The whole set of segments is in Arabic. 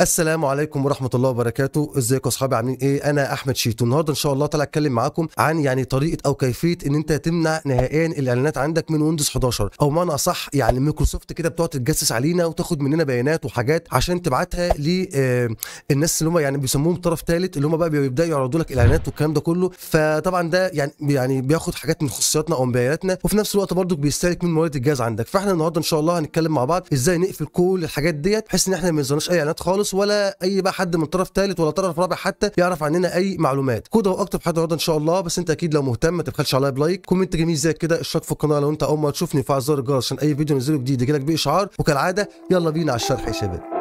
السلام عليكم ورحمه الله وبركاته ازيكم اصحابي عاملين ايه انا احمد شيتو النهارده ان شاء الله طالع اتكلم معاكم عن يعني طريقه او كيفيه ان انت تمنع نهائيا الاعلانات عندك من ويندوز 11 او معنى اصح يعني مايكروسوفت كده بتقعد تتجسس علينا وتاخد مننا بيانات وحاجات عشان تبعتها للناس آه، اللي هم يعني بيسموهم طرف ثالث اللي هم بقى بيبداوا يعرضوا لك الاعلانات والكلام ده كله فطبعا ده يعني يعني بياخد حاجات من خصوصياتنا او من بياناتنا وفي نفس الوقت برضه بيستهلك من موارد الجهاز عندك فاحنا النهارده ان شاء الله هنتكلم مع بعض ازاي نقفل كل الحاجات ديت بحيث ان احنا ما اي اعلانات خالص خالص ولا اي بقى حد من طرف ثالث ولا طرف رابع حتى يعرف عننا اي معلومات كده واكتر في النهارده ان شاء الله بس انت اكيد لو مهتم ما تبخلش عليا بلايك كومنت جميل زي كده اشترك في القناه لو انت اول ما تشوفني فعل زر الجرس عشان اي فيديو نزله جديد يجيلك باشعار وكالعاده يلا بينا على الشرح يا شباب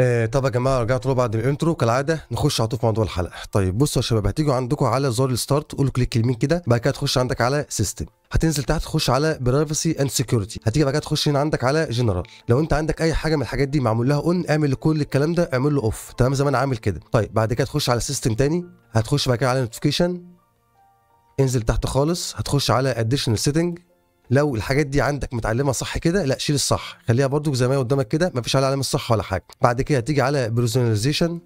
آه طب يا جماعه رجعت له بعد الانترو كالعاده نخش على طول في موضوع الحلقه طيب بصوا يا شباب هتيجوا عندكم على زر الستارت قولوا كليك يمين كده بعد كده تخش عندك على سيستم هتنزل تحت تخش على برايفسي اند سكيورتي هتيجي بعد كده تخش هنا عندك على جنرال لو انت عندك اي حاجه من الحاجات دي معمول لها اون اعمل كل الكلام ده اعمل له اوف تمام زي ما انا عامل كده طيب بعد كده تخش على سيستم تاني هتخش بعد كده على نوتيفيكيشن انزل تحت خالص هتخش على اديشنال سيتنج لو الحاجات دي عندك متعلمه صح كده لا شيل الصح خليها برضو زي ما هي قدامك كده مفيش عليها علامه صح ولا حاجه بعد كده هتيجي على بيرسوناليزيشن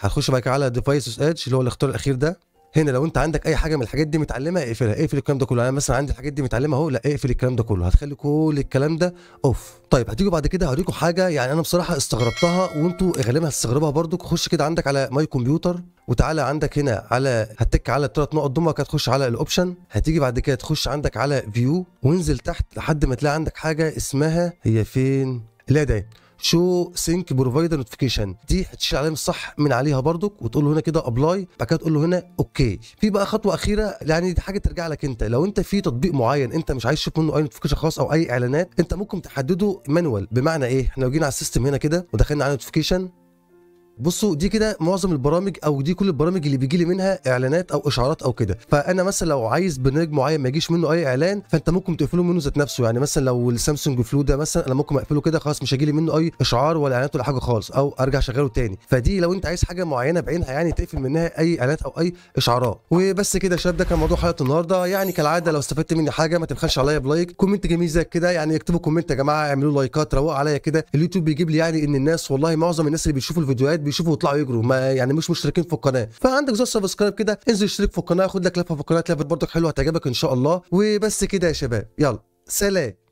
هنخش بقى على ديفايسز ايدج اللي هو الاختيار الاخير ده هنا لو انت عندك اي حاجه من الحاجات دي متعلمه اقفلها اقفل الكلام ده كله انا يعني مثلا عندي الحاجات دي متعلمه اهو لا اقفل الكلام ده كله هتخلي كل الكلام ده اوف طيب هتيجوا بعد كده هوريكم حاجه يعني انا بصراحه استغربتها وانتوا غالبا هتستغربها برده خش كده عندك على ماي كمبيوتر وتعالى عندك هنا على هتك على الثلاث نقط دول هتخش على الاوبشن هتيجي بعد كده تخش عندك على فيو وانزل تحت لحد ما تلاقي عندك حاجه اسمها هي فين لا ده شو سينك بروفايدر نوتيفيكيشن دي هتشيل علامه صح من عليها برضك وتقول له هنا كده ابلاي بعد كده تقول له هنا اوكي في بقى خطوه اخيره يعني دي حاجه ترجع لك انت لو انت في تطبيق معين انت مش عايز تشوف منه اي نوتيفيكيشن خاص او اي اعلانات انت ممكن تحدده مانوال بمعنى ايه احنا لو جينا على السيستم هنا كده ودخلنا على نوتيفيكيشن بصوا دي كده معظم البرامج او دي كل البرامج اللي بيجي لي منها اعلانات او اشعارات او كده فانا مثلا لو عايز برنامج معين ما يجيش منه اي اعلان فانت ممكن تقفله منه ذات نفسه يعني مثلا لو السامسونج فلو ده مثلا انا ممكن اقفله كده خلاص مش هيجي لي منه اي اشعار ولا اعلانات ولا حاجه خالص او ارجع اشغله تاني فدي لو انت عايز حاجه معينه بعينها يعني تقفل منها اي اعلانات او اي اشعارات وبس كده يا شباب ده كان موضوع حلقه النهارده يعني كالعاده لو استفدت مني حاجه ما تبخلش عليا بلايك كومنت جميل زي كده يعني اكتبوا كومنت يا جماعه اعملوا لايكات روقوا عليا كده اليوتيوب بيجيب لي يعني ان الناس والله معظم الناس اللي بيشوفوا الفيديوهات بيشوفوا يطلعوا يجروا ما يعني مش مشتركين في القناه فعندك زر سبسكرايب كده انزل اشترك في القناه خد لك لفه في القناه لفه برضك حلوه هتعجبك ان شاء الله وبس كده يا شباب يلا سلام